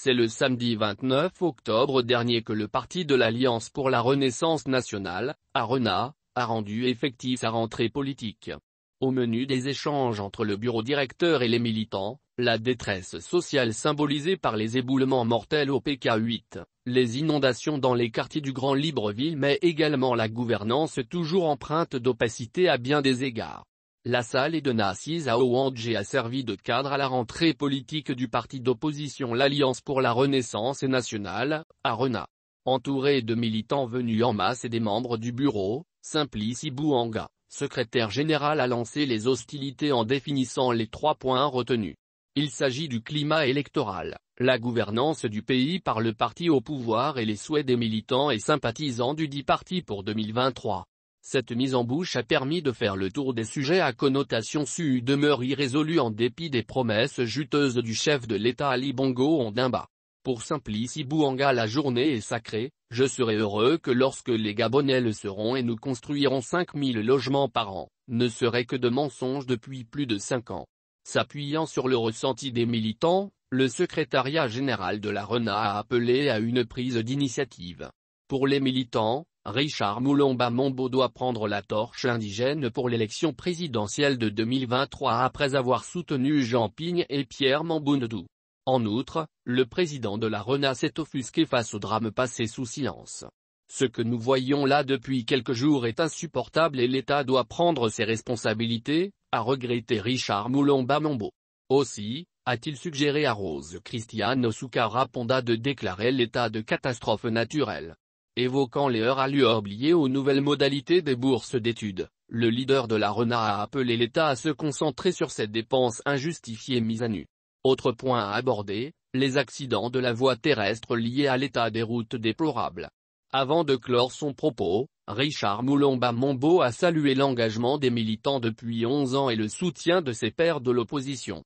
C'est le samedi 29 octobre dernier que le parti de l'Alliance pour la Renaissance nationale, ARENA, a rendu effective sa rentrée politique. Au menu des échanges entre le bureau directeur et les militants, la détresse sociale symbolisée par les éboulements mortels au PK8, les inondations dans les quartiers du Grand Libreville mais également la gouvernance toujours empreinte d'opacité à bien des égards. La salle de assise à ONG a servi de cadre à la rentrée politique du parti d'opposition l'Alliance pour la Renaissance nationale, RENA. Entouré de militants venus en masse et des membres du bureau, Simplice Ibuanga, secrétaire général a lancé les hostilités en définissant les trois points retenus. Il s'agit du climat électoral, la gouvernance du pays par le parti au pouvoir et les souhaits des militants et sympathisants du dit parti pour 2023. Cette mise en bouche a permis de faire le tour des sujets à connotation su demeure irrésolue en dépit des promesses juteuses du chef de l'État Ali Bongo Ondimba. Pour Simplice Bouanga la journée est sacrée, je serai heureux que lorsque les Gabonais le seront et nous construirons 5000 logements par an, ne serait que de mensonges depuis plus de 5 ans. S'appuyant sur le ressenti des militants, le secrétariat général de la RENA a appelé à une prise d'initiative. Pour les militants, Richard Moulomba mombo doit prendre la torche indigène pour l'élection présidentielle de 2023 après avoir soutenu Jean Pigne et Pierre Mamboundou. En outre, le président de la RENA s'est offusqué face au drame passé sous silence. Ce que nous voyons là depuis quelques jours est insupportable et l'État doit prendre ses responsabilités, a regretté Richard Moulomba mombo Aussi, a-t-il suggéré à Rose Christiane Soukara Ponda de déclarer l'état de catastrophe naturelle. Évoquant les heures à allures oubliées aux nouvelles modalités des bourses d'études, le leader de la RENA a appelé l'État à se concentrer sur cette dépenses injustifiées mise à nu. Autre point à aborder, les accidents de la voie terrestre liés à l'état des routes déplorables. Avant de clore son propos, Richard Moulomba Mombo a salué l'engagement des militants depuis 11 ans et le soutien de ses pairs de l'opposition.